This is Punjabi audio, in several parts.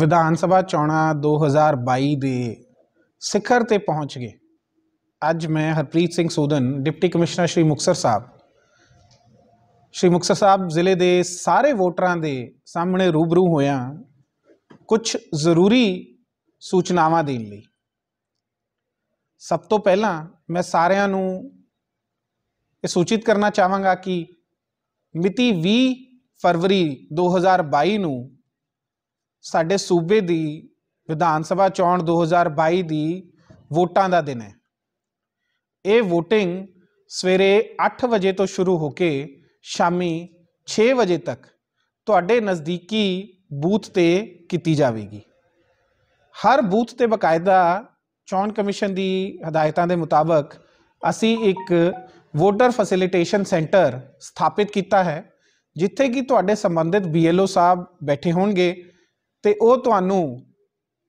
ਵਿਧਾਨ ਸਭਾ ਚੋਣਾਂ 2022 ਦੇ ਸਿਖਰ ਤੇ ਪਹੁੰਚ ਗਏ ਅੱਜ ਮੈਂ ਹਰਪ੍ਰੀਤ ਸਿੰਘ ਸੋਦਨ ਡਿਪਟੀ ਕਮਿਸ਼ਨਰ ਸ਼੍ਰੀ ਮੁਕਸਰ ਸਾਹਿਬ ਸ਼੍ਰੀ ਮੁਕਸਰ ਸਾਹਿਬ ਜ਼ਿਲ੍ਹੇ ਦੇ ਸਾਰੇ ਵੋਟਰਾਂ ਦੇ ਸਾਹਮਣੇ ਰੂਬਰੂ ਹੋਇਆ ਕੁਝ ਜ਼ਰੂਰੀ ਸੂਚਨਾਵਾਂ ਦੇਣ ਲਈ ਸਭ ਤੋਂ ਪਹਿਲਾਂ ਮੈਂ ਸਾਰਿਆਂ ਨੂੰ ਇਹ ਸੂਚਿਤ ਕਰਨਾ ਚਾਹਾਂਗਾ ਕਿ ਮਿਤੀ 20 ਫਰਵਰੀ 2022 ਨੂੰ ਸਾਡੇ ਸੂਬੇ ਦੀ ਵਿਧਾਨ ਸਭਾ ਚੋਣ 2022 ਦੀ ਵੋਟਾਂ ਦਾ ਦਿਨ ਹੈ ਇਹ VOTING ਸਵੇਰੇ 8 ਵਜੇ ਤੋਂ ਸ਼ੁਰੂ ਹੋ ਕੇ ਸ਼ਾਮੀ 6 ਵਜੇ ਤੱਕ ਤੁਹਾਡੇ ਨਜ਼ਦੀਕੀ ਬੂਥ ਤੇ ਕੀਤੀ ਜਾਵੇਗੀ ਹਰ ਬੂਥ ਤੇ ਬਕਾਇਦਾ ਚੋਣ ਕਮਿਸ਼ਨ ਦੀ ਹਦਾਇਤਾਂ ਦੇ ਮੁਤਾਬਕ ਅਸੀਂ ਇੱਕ VOTER FACILITATION CENTER ਸਥਾਪਿਤ ਕੀਤਾ ਹੈ ਜਿੱਥੇ ਕਿ ਤੁਹਾਡੇ ਸੰਬੰਧਿਤ BLO ਸਾਹਿਬ ਬੈਠੇ ਹੋਣਗੇ ਤੇ ਉਹ ਤੁਹਾਨੂੰ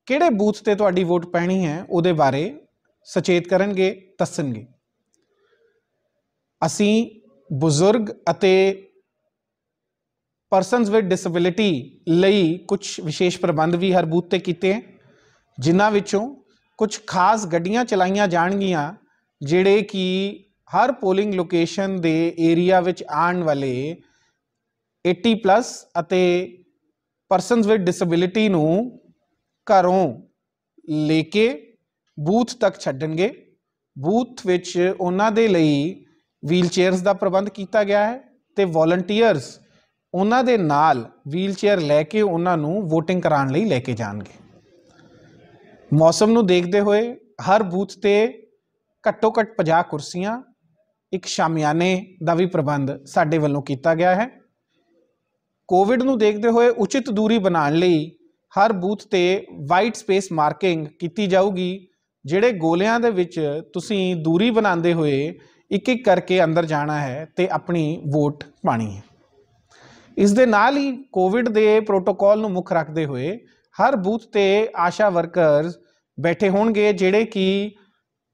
ਕਿਹੜੇ ਬੂਥ ਤੇ ਤੁਹਾਡੀ ਵੋਟ ਪੈਣੀ ਹੈ ਉਹਦੇ ਬਾਰੇ ਸਚੇਤ ਕਰਨਗੇ ਦੱਸਣਗੇ ਅਸੀਂ ਬਜ਼ੁਰਗ ਅਤੇ ਪਰਸਨਸ ਵਿਦ ਡਿਸੇਬਿਲਿਟੀ ਲਈ ਕੁਝ ਵਿਸ਼ੇਸ਼ ਪ੍ਰਬੰਧ ਵੀ ਹਰ ਬੂਥ ਤੇ ਕੀਤੇ ਹਨ ਜਿਨ੍ਹਾਂ ਵਿੱਚੋਂ ਕੁਝ ਖਾਸ ਗੱਡੀਆਂ ਚਲਾਈਆਂ ਜਾਣਗੀਆਂ ਜਿਹੜੇ ਕਿ ਹਰ ਪੋਲਿੰਗ ਲੋਕੇਸ਼ਨ ਦੇ ਏਰੀਆ ਵਿੱਚ ਆਉਣ ਵਾਲੇ 80 ਅਤੇ ਪਰਸਨਸ ਵਿਦ ਡਿਸੇਬਿਲਿਟੀ ਨੂੰ ਘਰੋਂ ਲੈ ਕੇ ਬੂਥ ਤੱਕ ਛੱਡਣਗੇ ਬੂਥ ਵਿੱਚ ਉਹਨਾਂ ਦੇ ਲਈ ਚੇਅਰਸ ਦਾ ਪ੍ਰਬੰਧ ਕੀਤਾ ਗਿਆ ਹੈ ਤੇ ਵੋਲੰਟੀਅਰਸ ਉਹਨਾਂ ਦੇ ਨਾਲ ਚੇਅਰ ਲੈ ਕੇ ਉਹਨਾਂ ਨੂੰ VOTING ਕਰਾਉਣ ਲਈ ਲੈ ਕੇ ਜਾਣਗੇ ਮੌਸਮ ਨੂੰ ਦੇਖਦੇ ਹੋਏ ਹਰ ਬੂਥ ਤੇ ਘੱਟੋ ਘੱਟ 50 ਕੁਰਸੀਆਂ ਇੱਕ ਸ਼ਾਮਿਆਨੇ ਦਾ ਵੀ ਪ੍ਰਬੰਧ ਸਾਡੇ ਵੱਲੋਂ ਕੀਤਾ ਗਿਆ ਹੈ ਕੋਵਿਡ ਨੂੰ ਦੇਖਦੇ ਹੋਏ ਉਚਿਤ ਦੂਰੀ ਬਣਾਉਣ ਲਈ ਹਰ ਬੂਥ ਤੇ ਵਾਈਟ ਸਪੇਸ ਮਾਰਕਿੰਗ ਕੀਤੀ ਜਾਊਗੀ ਜਿਹੜੇ ਗੋਲਿਆਂ ਦੇ ਵਿੱਚ ਤੁਸੀਂ ਦੂਰੀ ਬਣਾਉਂਦੇ ਹੋਏ ਇੱਕ ਇੱਕ ਕਰਕੇ ਅੰਦਰ ਜਾਣਾ ਹੈ ਤੇ ਆਪਣੀ ਵੋਟ ਪਾਣੀ ਹੈ ਇਸ ਦੇ ਨਾਲ ਹੀ ਕੋਵਿਡ ਦੇ ਪ੍ਰੋਟੋਕਾਲ ਨੂੰ ਮੁੱਖ ਰੱਖਦੇ ਹੋਏ ਹਰ ਬੂਥ ਤੇ ਆਸ਼ਾ ਵਰਕਰਸ ਬੈਠੇ ਹੋਣਗੇ ਜਿਹੜੇ ਕਿ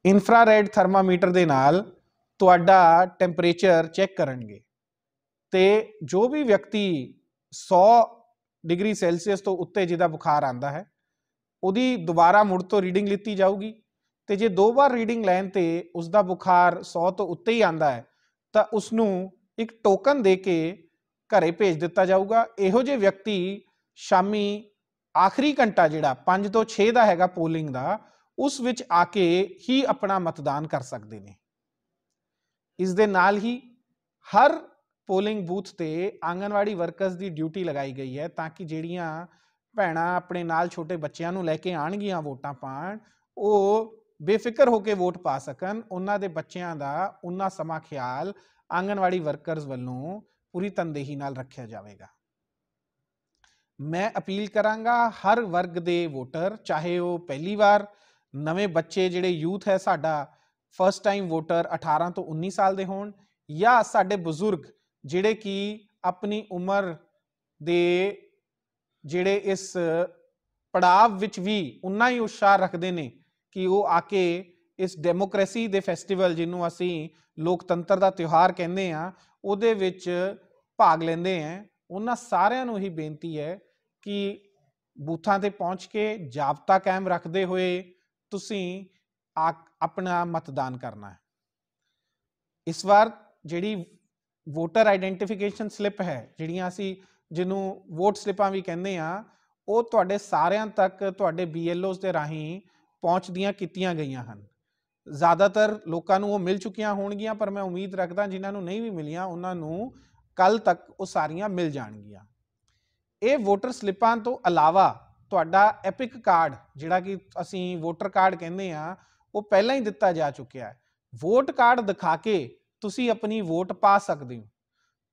ਇਨਫਰਾਰੈਡ ਥਰਮਾਮੀਟਰ ਦੇ ਨਾਲ ਤੁਹਾਡਾ ਟੈਂਪਰੇਚਰ ਚੈੱਕ ਕਰਨਗੇ ਤੇ ਜੋ ਵੀ ਵਿਅਕਤੀ 100 ਡਿਗਰੀ ਸੈਲਸੀਅਸ ਤੋਂ ਉੱਤੇ ਜਿਹਦਾ ਬੁਖਾਰ ਆਂਦਾ ਹੈ ਉਹਦੀ ਦੁਬਾਰਾ ਮੁੜ ਤੋਂ ਰੀਡਿੰਗ ਲਿੱਤੀ ਜਾਊਗੀ ਤੇ ਜੇ ਦੋ ਵਾਰ ਰੀਡਿੰਗ ਲੈਣ ਤੇ ਉਸ ਦਾ ਬੁਖਾਰ 100 ਤੋਂ ਉੱਤੇ ਹੀ ਆਂਦਾ ਹੈ ਤਾਂ ਉਸ ਨੂੰ ਇੱਕ ਟੋਕਨ ਦੇ ਕੇ ਘਰੇ ਭੇਜ ਦਿੱਤਾ ਜਾਊਗਾ ਇਹੋ ਜਿਹੇ ਵਿਅਕਤੀ ਸ਼ਾਮੀ ਆਖਰੀ ਘੰਟਾ ਜਿਹੜਾ 5 ਤੋਂ 6 ਦਾ ਹੈਗਾ ਪੋਲਿੰਗ ਦਾ ਉਸ ਵਿੱਚ ਆ ਕੇ ਹੀ ਆਪਣਾ ਮਤਦਾਨ ਕਰ ਸਕਦੇ ਨੇ ਇਸ ਦੇ ਨਾਲ ਹੀ ਹਰ ਪੋਲਿੰਗ ਬੂਥ ਤੇ ਆਂਗਨਵਾੜੀ ਵਰਕਰਸ ਦੀ ਡਿਊਟੀ ਲਗਾਈ ਗਈ ਹੈ ਤਾਂ ਕਿ ਜਿਹੜੀਆਂ ਭੈਣਾਂ ਆਪਣੇ ਨਾਲ ਛੋਟੇ ਬੱਚਿਆਂ ਨੂੰ ਲੈ ਕੇ ਆਣਗੀਆਂ ਵੋਟਾਂ ਪਾਣ ਉਹ ਬੇਫਿਕਰ ਹੋ ਕੇ ਵੋਟ ਪਾ ਸਕਣ ਉਹਨਾਂ ਦੇ ਬੱਚਿਆਂ ਦਾ ਉਹਨਾਂ ਸਮਾਂ ਖਿਆਲ ਆਂਗਨਵਾੜੀ ਵਰਕਰਸ ਵੱਲੋਂ ਪੂਰੀ ਤਨਦੇਹੀ ਨਾਲ ਰੱਖਿਆ ਜਾਵੇਗਾ ਮੈਂ ਅਪੀਲ ਕਰਾਂਗਾ ਹਰ ਵਰਗ ਦੇ ਵੋਟਰ ਚਾਹੇ ਉਹ ਪਹਿਲੀ ਵਾਰ ਨਵੇਂ ਬੱਚੇ ਜਿਹੜੇ ਯੂਥ ਹੈ ਸਾਡਾ ਫਰਸਟ ਟਾਈਮ ਵੋਟਰ 18 ਤੋਂ 19 ਸਾਲ ਦੇ ਹੋਣ ਜਾਂ ਸਾਡੇ ਬਜ਼ੁਰਗ ਜਿਹੜੇ ਕਿ ਆਪਣੀ ਉਮਰ ਦੇ ਜਿਹੜੇ ਇਸ ਪੜਾਵ ਵਿੱਚ ਵੀ ਉਨਾ ਹੀ ਉਸ਼ਾਰ ਰੱਖਦੇ ਨੇ ਕਿ ਉਹ ਆ ਕੇ ਇਸ ਡੈਮੋਕ੍ਰੇਸੀ ਦੇ ਫੈਸਟੀਵਲ ਜਿਹਨੂੰ ਅਸੀਂ ਲੋਕਤੰਤਰ ਦਾ ਤਿਉਹਾਰ ਕਹਿੰਦੇ ਆ ਉਹਦੇ ਵਿੱਚ ਭਾਗ ਲੈਂਦੇ ਆ ਉਹਨਾਂ ਸਾਰਿਆਂ ਨੂੰ ਹੀ ਬੇਨਤੀ ਹੈ ਕਿ ਬੂਥਾਂ ਤੇ ਪਹੁੰਚ ਕੇ ਜਾਬਤਾ ਕਾਇਮ ਰੱਖਦੇ ਹੋਏ ਤੁਸੀਂ ਆਪਣਾ ਮਤਦਾਨ ਕਰਨਾ ਹੈ ਇਸ ਵਾਰ ਜਿਹੜੀ ਵੋਟਰ ਆਈਡੈਂਟੀਫਿਕੇਸ਼ਨ ਸਲਿੱਪ ਹੈ ਜਿਹੜੀਆਂ ਅਸੀਂ ਜਿਹਨੂੰ ਵੋਟ ਸਲਿੱਪਾਂ ਵੀ ਕਹਿੰਦੇ ਆ ਉਹ ਤੁਹਾਡੇ ਸਾਰਿਆਂ ਤੱਕ ਤੁਹਾਡੇ ਬੀਐਲਓਸ ਦੇ ਰਾਹੀਂ ਪਹੁੰਚਦੀਆਂ ਕੀਤੀਆਂ ਗਈਆਂ ਹਨ ਜ਼ਿਆਦਾਤਰ ਲੋਕਾਂ ਨੂੰ ਉਹ ਮਿਲ ਚੁੱਕੀਆਂ ਹੋਣਗੀਆਂ ਪਰ ਮੈਂ ਉਮੀਦ ਰੱਖਦਾ ਜਿਨ੍ਹਾਂ ਨੂੰ ਨਹੀਂ ਵੀ ਮਿਲੀਆਂ ਉਹਨਾਂ ਨੂੰ ਕੱਲ ਤੱਕ ਉਹ ਸਾਰੀਆਂ ਮਿਲ ਜਾਣਗੀਆਂ ਇਹ ਵੋਟਰ ਸਲਿੱਪਾਂ ਤੋਂ ਇਲਾਵਾ ਤੁਹਾਡਾ ਐਪਿਕ ਕਾਰਡ ਜਿਹੜਾ ਕਿ ਅਸੀਂ ਵੋਟਰ ਕਾਰਡ ਕਹਿੰਦੇ ਆ ਉਹ ਪਹਿਲਾਂ ਹੀ ਦਿੱਤਾ ਜਾ ਚੁੱਕਿਆ ਹੈ ਵੋਟ ਕਾਰਡ ਦਿਖਾ ਕੇ ਤੁਸੀਂ ਆਪਣੀ ਵੋਟ ਪਾ ਸਕਦੇ ਹੋ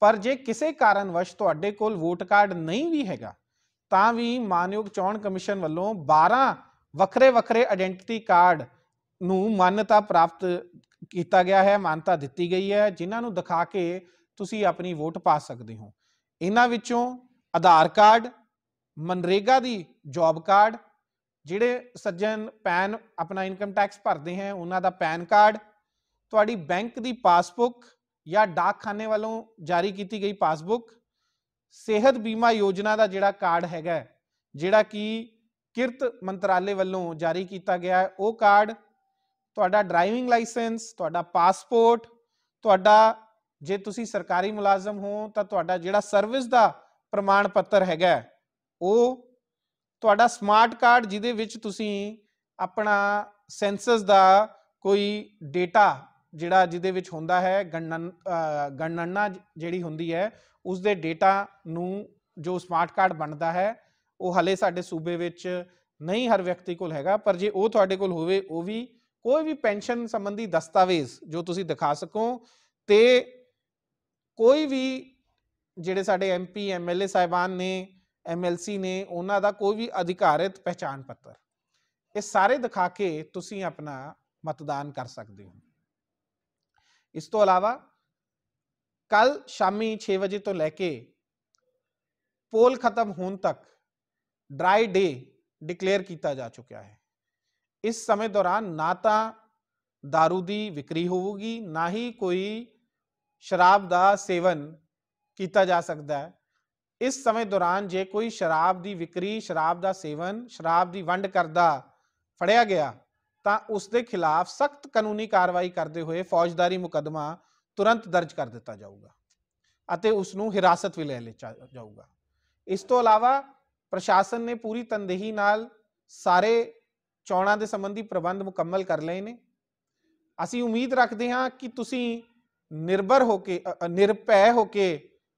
ਪਰ ਜੇ ਕਿਸੇ ਕਾਰਨ ਵਸ਼ ਤੁਹਾਡੇ ਕੋਲ ਵੋਟ ਕਾਰਡ ਨਹੀਂ ਵੀ ਹੈਗਾ ਤਾਂ ਵੀ ਮਾਨਯੋਗ ਚੋਣ ਕਮਿਸ਼ਨ ਵੱਲੋਂ 12 ਵੱਖਰੇ ਵੱਖਰੇ ਆਇਡੈਂਟੀਟੀ ਕਾਰਡ ਨੂੰ ਮਾਨਤਾ ਪ੍ਰਾਪਤ ਕੀਤਾ ਗਿਆ ਹੈ ਮਾਨਤਾ ਦਿੱਤੀ ਗਈ ਹੈ ਜਿਨ੍ਹਾਂ ਨੂੰ ਦਿਖਾ ਕੇ ਤੁਸੀਂ ਆਪਣੀ ਵੋਟ ਪਾ ਸਕਦੇ ਹੋ ਇਹਨਾਂ ਵਿੱਚੋਂ ਆਧਾਰ ਕਾਰਡ ਮਨਰੇਗਾ ਦੀ ਜੌਬ ਕਾਰਡ ਜਿਹੜੇ ਸੱਜਣ ਪੈਨ ਆਪਣਾ ਇਨਕਮ ਟੈਕਸ ਭਰਦੇ ਹਨ ਉਹਨਾਂ ਦਾ ਪੈਨ ਕਾਰਡ ਤੁਹਾਡੀ ਬੈਂਕ ਦੀ ਪਾਸਬੁੱਕ ਜਾਂ ਡਾਕਖਾਨੇ ਵੱਲੋਂ ਜਾਰੀ ਕੀਤੀ ਗਈ ਪਾਸਬੁੱਕ ਸਿਹਤ ਬੀਮਾ ਯੋਜਨਾ ਦਾ ਜਿਹੜਾ ਕਾਰਡ ਹੈਗਾ ਜਿਹੜਾ ਕਿ ਕਿਰਤ ਮੰਤਰਾਲੇ ਵੱਲੋਂ ਜਾਰੀ ਕੀਤਾ ਗਿਆ ਹੈ ਉਹ ਕਾਰਡ ਤੁਹਾਡਾ ਡਰਾਈਵਿੰਗ ਲਾਇਸੈਂਸ ਤੁਹਾਡਾ ਪਾਸਪੋਰਟ ਤੁਹਾਡਾ ਜੇ ਤੁਸੀਂ ਸਰਕਾਰੀ ਮੁਲਾਜ਼ਮ ਹੋ ਤਾਂ ਤੁਹਾਡਾ ਜਿਹੜਾ ਸਰਵਿਸ ਦਾ ਪ੍ਰਮਾਣ ਪੱਤਰ ਹੈਗਾ ਉਹ ਤੁਹਾਡਾ ਸਮਾਰਟ ਕਾਰਡ ਜਿਹਦੇ ਵਿੱਚ ਤੁਸੀਂ ਆਪਣਾ ਸੈਂਸਸ ਦਾ ਕੋਈ ਡਾਟਾ ਜਿਹੜਾ ਜਿਹਦੇ ਵਿੱਚ ਹੁੰਦਾ ਹੈ ਗਣਨ ਗਣਨਾ ਜਿਹੜੀ ਹੁੰਦੀ ਹੈ ਉਸ ਦੇ ਡੇਟਾ ਨੂੰ ਜੋ ਸਮਾਰਟ ਕਾਰਡ ਬਣਦਾ ਹੈ ਉਹ ਹਲੇ ਸਾਡੇ ਸੂਬੇ ਵਿੱਚ ਨਹੀਂ ਹਰ ਵਿਅਕਤੀ ਕੋਲ ਹੈਗਾ ਪਰ ਜੇ ਉਹ ਤੁਹਾਡੇ ਕੋਲ ਹੋਵੇ ਉਹ ਵੀ ਕੋਈ ਵੀ ਪੈਨਸ਼ਨ ਸੰਬੰਧੀ ਦਸਤਾਵੇਜ਼ ਜੋ ਤੁਸੀਂ ਦਿਖਾ ਸਕੋ ਤੇ ਕੋਈ ਵੀ ਜਿਹੜੇ ਸਾਡੇ ਐਮਪੀ ਐਮਐਲਏ ਸਾਹਿਬਾਨ ਨੇ ਐਮਐਲਸੀ ਨੇ ਉਹਨਾਂ ਦਾ ਕੋਈ ਵੀ ਅਧਿਕਾਰਿਤ ਪਛਾਣ ਪੱਤਰ ਇਹ ਸਾਰੇ ਦਿਖਾ ਕੇ ਤੁਸੀਂ ਆਪਣਾ ਮਤਦਾਨ ਕਰ ਸਕਦੇ ਹੋ इस तो अलावा कल शामी छे बजे तो लैके पोल खत्म होने तक ड्राई डे डिक्लेयर किया जा चुका है इस समय दौरान ना तो दारू की विक्री होगी ना ही कोई शराब का सेवन किया जा सकता है इस समय दौरान जे कोई शराब की विक्री शराब का सेवन शराब की वंड करता फड़िया गया ਤਾਂ ਉਸ ਦੇ ਖਿਲਾਫ ਸਖਤ ਕਾਨੂੰਨੀ ਕਾਰਵਾਈ ਕਰਦੇ ਹੋਏ ਫੌਜਦਾਰੀ ਮੁਕਦਮਾ ਤੁਰੰਤ ਦਰਜ ਕਰ ਦਿੱਤਾ ਜਾਊਗਾ ਅਤੇ ਉਸ ਨੂੰ ਹਿਰਾਸਤ ਵੀ ਲੈ ਲਿਆ ਜਾਊਗਾ ਇਸ ਤੋਂ ਇਲਾਵਾ ਪ੍ਰਸ਼ਾਸਨ ਨੇ ਪੂਰੀ ਤਨਦੇਹੀ ਨਾਲ ਸਾਰੇ ਚੋਣਾਂ ਦੇ ਸੰਬੰਧੀ ਪ੍ਰਬੰਧ ਮੁਕੰਮਲ ਕਰ ਲਏ ਨੇ ਅਸੀਂ ਉਮੀਦ ਰੱਖਦੇ ਹਾਂ ਕਿ ਤੁਸੀਂ ਨਿਰਭਰ ਹੋ ਕੇ ਨਿਰਪੈ ਹੋ ਕੇ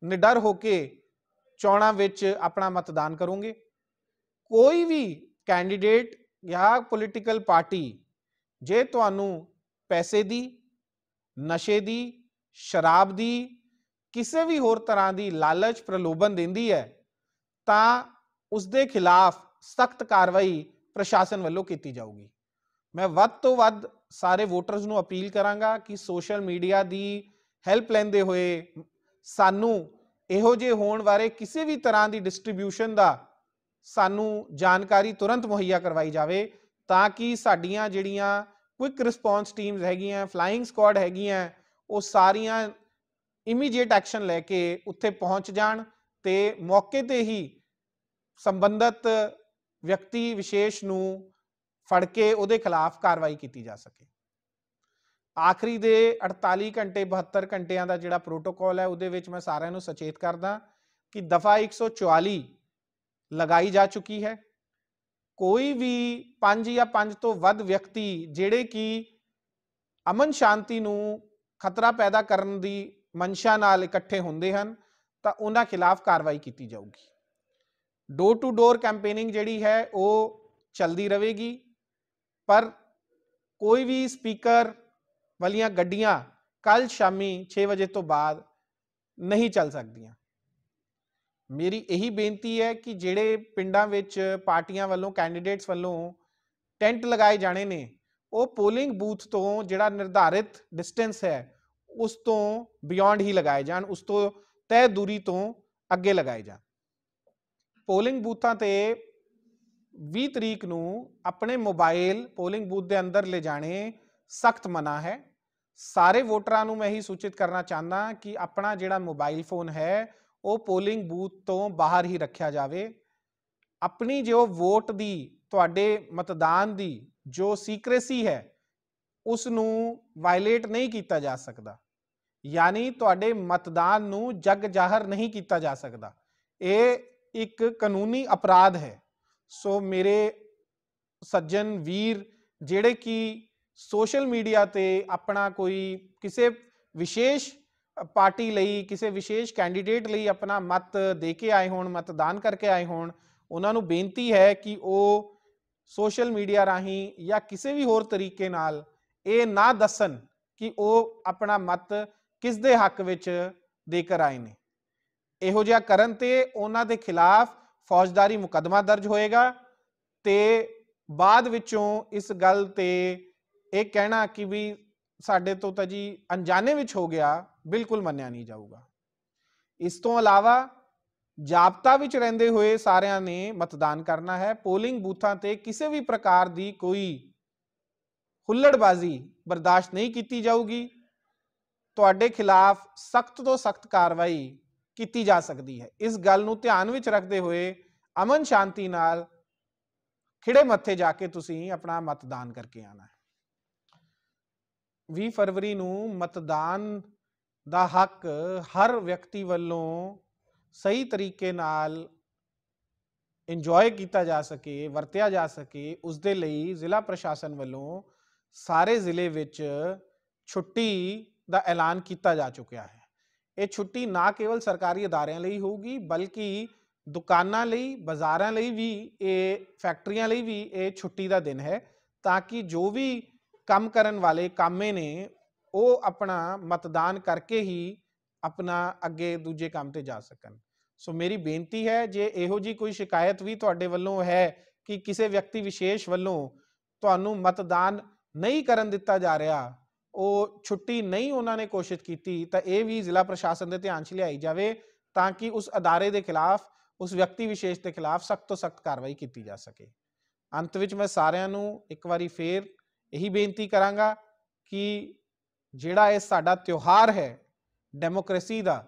ਨਿਡਰ ਹੋ ਕੇ ਚੋਣਾਂ ਵਿੱਚ ਆਪਣਾ ਮਤਦਾਨ ਕਰੋਗੇ ਕੋਈ ਵੀ ਕੈਂਡੀਡੇਟ ਯਾ ਪੋਲੀਟੀਕਲ ਪਾਰਟੀ ਜੇ ਤੁਹਾਨੂੰ ਪੈਸੇ ਦੀ ਨਸ਼ੇ ਦੀ ਸ਼ਰਾਬ ਦੀ ਕਿਸੇ ਵੀ ਹੋਰ ਤਰ੍ਹਾਂ ਦੀ ਲਾਲਚ ਪ੍ਰਲੋਭਨ ਦਿੰਦੀ ਹੈ ਤਾਂ ਉਸ ਦੇ ਖਿਲਾਫ ਸਖਤ ਕਾਰਵਾਈ ਪ੍ਰਸ਼ਾਸਨ ਵੱਲੋਂ ਕੀਤੀ ਜਾਊਗੀ ਮੈਂ ਵੱਧ ਤੋਂ ਵੱਧ ਸਾਰੇ ਵੋਟਰਸ ਨੂੰ ਅਪੀਲ ਕਰਾਂਗਾ ਕਿ ਸੋਸ਼ਲ ਮੀਡੀਆ ਦੀ ਹੈਲਪ ਲੈਂਦੇ ਹੋਏ ਸਾਨੂੰ ਇਹੋ ਜਿਹੇ ਹੋਣ ਬਾਰੇ ਕਿਸੇ ਵੀ ਤਰ੍ਹਾਂ ਦੀ ਡਿਸਟ੍ਰੀਬਿਊਸ਼ਨ ਦਾ ਸਾਨੂੰ ਜਾਣਕਾਰੀ ਤੁਰੰਤ ਮੁਹੱਈਆ ਕਰਵਾਈ ਜਾਵੇ ਤਾਂ ਕਿ ਸਾਡੀਆਂ ਜਿਹੜੀਆਂ ਕੁਇਕ ਰਿਸਪੌਂਸ ਟੀਮਸ ਹੈਗੀਆਂ ਫਲਾਈਂਗ ਸਕੁਆਡ ਹੈਗੀਆਂ ਉਹ ਸਾਰੀਆਂ ਇਮੀਡੀਏਟ ਐਕਸ਼ਨ ਲੈ ਕੇ ਉੱਥੇ ਪਹੁੰਚ ਜਾਣ ਤੇ ਮੌਕੇ ਤੇ ਹੀ ਸੰਬੰਧਤ ਵਿਅਕਤੀ ਵਿਸ਼ੇਸ਼ ਨੂੰ ਫੜ ਕੇ ਉਹਦੇ ਖਿਲਾਫ ਕਾਰਵਾਈ ਕੀਤੀ ਜਾ ਸਕੇ ਆਖਰੀ ਦੇ 48 ਘੰਟੇ 72 ਘੰਟਿਆਂ ਦਾ ਜਿਹੜਾ ਪ੍ਰੋਟੋਕਾਲ ਹੈ ਉਹਦੇ ਵਿੱਚ ਮੈਂ ਸਾਰਿਆਂ ਨੂੰ ਸੁਚੇਤ ਕਰਦਾ ਕਿ ਦਫਾ 144 ਲਗਾਈ ਜਾ ਚੁੱਕੀ ਹੈ ਕੋਈ ਵੀ 5 ਜਾਂ 5 ਤੋਂ ਵੱਧ ਵਿਅਕਤੀ ਜਿਹੜੇ ਕਿ ਅਮਨ ਸ਼ਾਂਤੀ ਨੂੰ ਖਤਰਾ ਪੈਦਾ ਕਰਨ ਦੀ ਮਨਸ਼ਾ ਨਾਲ ਇਕੱਠੇ ਹੁੰਦੇ ਹਨ ਤਾਂ ਉਹਨਾਂ ਖਿਲਾਫ ਕਾਰਵਾਈ ਕੀਤੀ ਜਾਊਗੀ ਡੋਰ ਟੂ ਡੋਰ ਕੈਂਪੇਨਿੰਗ ਜਿਹੜੀ ਹੈ ਉਹ ਚਲਦੀ ਰਹੇਗੀ ਪਰ ਕੋਈ ਵੀ ਸਪੀਕਰ ਵਾਲੀਆਂ ਗੱਡੀਆਂ ਕੱਲ ਸ਼ਾਮੀ 6 ਵਜੇ ਤੋਂ ਬਾਅਦ ਨਹੀਂ ਚੱਲ ਸਕਦੀਆਂ ਮੇਰੀ ਇਹੀ ਬੇਨਤੀ ਹੈ ਕਿ ਜਿਹੜੇ ਪਿੰਡਾਂ ਵਿੱਚ ਪਾਰਟੀਆਂ ਵੱਲੋਂ ਕੈਂਡੀਡੇਟਸ ਵੱਲੋਂ ਟੈਂਟ ਲਗਾਏ ਜਾਣੇ ਨੇ ਉਹ ਪੋਲਿੰਗ ਬੂਥ ਤੋਂ ਜਿਹੜਾ ਨਿਰਧਾਰਿਤ ਡਿਸਟੈਂਸ ਹੈ ਉਸ ਤੋਂ ਬਿਯੋਂਡ ਹੀ ਲਗਾਏ ਜਾਣ ਉਸ ਤੋਂ ਤੈ ਦੂਰੀ ਤੋਂ ਅੱਗੇ ਲਗਾਏ ਜਾਣ ਪੋਲਿੰਗ ਬੂਥਾਂ ਤੇ 20 ਤਰੀਕ ਨੂੰ ਆਪਣੇ ਮੋਬਾਈਲ ਪੋਲਿੰਗ ਬੂਥ ਦੇ ਅੰਦਰ ਲੈ ਜਾਣੇ ਸਖਤ ਮਨਾ ਹੈ ਸਾਰੇ ਵੋਟਰਾਂ ਨੂੰ ਮੈਂ ਹੀ ਸੂਚਿਤ ਕਰਨਾ ਚਾਹੁੰਦਾ ਕਿ ਆਪਣਾ ਜਿਹੜਾ ਮੋਬਾਈਲ ਫੋਨ ਹੈ ਉਹ ਪੋਲਿੰਗ ਬੂਥ ਤੋਂ ਬਾਹਰ ਹੀ ਰੱਖਿਆ ਜਾਵੇ ਆਪਣੀ ਜੋ ਵੋਟ ਦੀ ਤੁਹਾਡੇ ਮਤਦਾਨ ਦੀ ਜੋ ਸੀਕ੍ਰੇਸੀ ਹੈ ਉਸ ਨੂੰ ਵਾਇਲੇਟ ਨਹੀਂ ਕੀਤਾ ਜਾ ਸਕਦਾ ਯਾਨੀ ਤੁਹਾਡੇ ਮਤਦਾਨ ਨੂੰ ਜਗ ਜਾਹਰ ਨਹੀਂ ਕੀਤਾ ਜਾ ਸਕਦਾ ਇਹ ਇੱਕ ਕਾਨੂੰਨੀ ਅਪਰਾਧ ਹੈ ਸੋ ਮੇਰੇ ਸੱਜਣ ਵੀਰ ਜਿਹੜੇ ਕਿ ਸੋਸ਼ਲ ਮੀਡੀਆ ਤੇ ਆਪਣਾ ਕੋਈ ਕਿਸੇ ਵਿਸ਼ੇਸ਼ ਪਾਰਟੀ ਲਈ ਕਿਸੇ ਵਿਸ਼ੇਸ਼ ਕੈਂਡੀਡੇਟ ਲਈ ਆਪਣਾ ਮਤ ਦੇ ਕੇ ਆਏ ਹੋਣ ਮਤਦਾਨ ਕਰਕੇ ਆਏ ਹੋਣ ਉਹਨਾਂ ਨੂੰ ਬੇਨਤੀ ਹੈ ਕਿ ਉਹ ਸੋਸ਼ਲ ਮੀਡੀਆ ਰਾਹੀਂ ਜਾਂ ਕਿਸੇ ਵੀ ਹੋਰ ਤਰੀਕੇ ਨਾਲ ਇਹ ਨਾ ਦੱਸਣ ਕਿ ਉਹ ਆਪਣਾ ਮਤ ਕਿਸ ਦੇ ਹੱਕ ਵਿੱਚ ਦੇ ਕੇ ਆਏ ਨੇ ਇਹੋ ਜਿਹਾ ਕਰਨ ਤੇ ਉਹਨਾਂ ਦੇ ਖਿਲਾਫ ਫੌਜਦਾਰੀ ਮੁਕਦਮਾ ਦਰਜ ਹੋਏਗਾ ਤੇ ਬਾਅਦ ਵਿੱਚੋਂ ਇਸ ਗੱਲ ਤੇ ਇਹ ਕਹਿਣਾ ਕਿ ਵੀ ਸਾਡੇ ਤੋਂ ਤਾਂ ਜੀ ਅਣਜਾਣੇ ਵਿੱਚ ਹੋ ਗਿਆ ਬਿਲਕੁਲ ਮੰਨਿਆ ਨਹੀਂ ਜਾਊਗਾ ਇਸ ਤੋਂ ਇਲਾਵਾ ਜਾਬਤਾ ਵਿੱਚ ਰਹਿੰਦੇ ਹੋਏ ਸਾਰਿਆਂ ਨੇ ਮਤਦਾਨ ਕਰਨਾ ਹੈ ਪੋਲਿੰਗ ਬੂਥਾਂ ਤੇ ਕਿਸੇ ਵੀ ਪ੍ਰਕਾਰ ਦੀ ਕੋਈ ਹੁੱਲੜਬਾਜ਼ੀ ਬਰਦਾਸ਼ਤ ਨਹੀਂ ਕੀਤੀ ਜਾਊਗੀ ਤੁਹਾਡੇ ਖਿਲਾਫ ਸਖਤ ਤੋਂ ਸਖਤ ਕਾਰਵਾਈ ਕੀਤੀ ਜਾ ਸਕਦੀ ਹੈ ਇਸ ਗੱਲ ਨੂੰ ਧਿਆਨ ਵਿੱਚ ਰੱਖਦੇ ਹੋਏ ਅਮਨ ਸ਼ਾਂਤੀ ਨਾਲ ਖਿੜੇ ਮੱਥੇ ਜਾ ਕੇ ਤੁਸੀਂ ਆਪਣਾ ਮਤਦਾਨ ਕਰਕੇ ਆਣਾ ਹੈ 20 ਫਰਵਰੀ ਨੂੰ ਮਤਦਾਨ ਦਾ ਹੱਕ ਹਰ ਵਿਅਕਤੀ ਵੱਲੋਂ ਸਹੀ ਤਰੀਕੇ ਨਾਲ ਇੰਜੋਏ ਕੀਤਾ ਜਾ ਸਕੇ ਵਰਤਿਆ ਜਾ ਸਕੇ ਉਸ ਦੇ ਲਈ ਜ਼ਿਲ੍ਹਾ ਪ੍ਰਸ਼ਾਸਨ ਵੱਲੋਂ ਸਾਰੇ ਜ਼ਿਲ੍ਹੇ ਵਿੱਚ ਛੁੱਟੀ ਦਾ ਐਲਾਨ ਕੀਤਾ ਜਾ ਚੁੱਕਿਆ ਹੈ ਇਹ ਛੁੱਟੀ ਨਾ ਕੇਵਲ ਸਰਕਾਰੀ ਅਦਾਰਿਆਂ ਲਈ ਹੋਊਗੀ ਬਲਕਿ ਦੁਕਾਨਾਂ ਲਈ ਬਾਜ਼ਾਰਾਂ ਲਈ ਵੀ ਇਹ ਫੈਕਟਰੀਆਂ ਲਈ ਵੀ ਇਹ ਛੁੱਟੀ ਦਾ ਦਿਨ ਹੈ ਤਾਂ ਕਿ ਜੋ ਵੀ ਕੰਮ ਕਰਨ ਵਾਲੇ ਕਾਮੇ ਨੇ ਉਹ ਆਪਣਾ ਮਤਦਾਨ ਕਰਕੇ ਹੀ ਆਪਣਾ ਅੱਗੇ ਦੂਜੇ ਕੰਮ ਤੇ ਜਾ ਸਕਣ ਸੋ ਮੇਰੀ ਬੇਨਤੀ ਹੈ ਜੇ ਇਹੋ ਜੀ ਕੋਈ ਸ਼ਿਕਾਇਤ ਵੀ ਤੁਹਾਡੇ ਵੱਲੋਂ ਹੈ ਕਿ ਕਿਸੇ ਵਿਅਕਤੀ ਵਿਸ਼ੇਸ਼ ਵੱਲੋਂ ਤੁਹਾਨੂੰ ਮਤਦਾਨ ਨਹੀਂ ਕਰਨ ਦਿੱਤਾ ਜਾ ਰਿਹਾ ਉਹ ਛੁੱਟੀ ਨਹੀਂ ਉਹਨਾਂ ਨੇ ਕੋਸ਼ਿਸ਼ ਕੀਤੀ ਤਾਂ ਇਹ ਵੀ ਜ਼ਿਲ੍ਹਾ ਪ੍ਰਸ਼ਾਸਨ ਦੇ ਧਿਆਨ 'ਚ ਲਿਆਈ ਜਾਵੇ ਤਾਂ ਕਿ ਉਸ ਅਦਾਰੇ ਦੇ ਖਿਲਾਫ ਉਸ ਵਿਅਕਤੀ ਵਿਸ਼ੇਸ਼ ਦੇ ਖਿਲਾਫ ਸਖਤ ਤੋਂ ਸਖਤ ਕਾਰਵਾਈ ਕੀਤੀ ਜਾ ਸਕੇ ਅੰਤ ਵਿੱਚ ਮੈਂ ਸਾਰਿਆਂ ਨੂੰ ਇੱਕ ਵਾਰੀ ਫੇਰ ਇਹੀ ਬੇਨਤੀ ਕਰਾਂਗਾ ਕਿ ਜਿਹੜਾ ਇਹ ਸਾਡਾ ਤਿਉਹਾਰ ਹੈ ਡੈਮੋਕ੍ਰੇਸੀ ਦਾ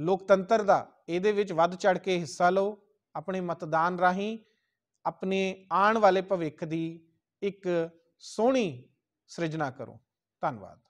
ਲੋਕਤੰਤਰ ਦਾ ਇਹਦੇ ਵਿੱਚ ਵੱਧ ਚੜ ਕੇ ਹਿੱਸਾ ਲਓ ਆਪਣੇ ਮਤਦਾਨ ਰਾਹੀਂ ਆਪਣੇ ਆਉਣ ਵਾਲੇ ਭਵਿੱਖ ਦੀ ਇੱਕ ਸੋਹਣੀ ਸਿਰਜਣਾ ਕਰੋ ਧੰਨਵਾਦ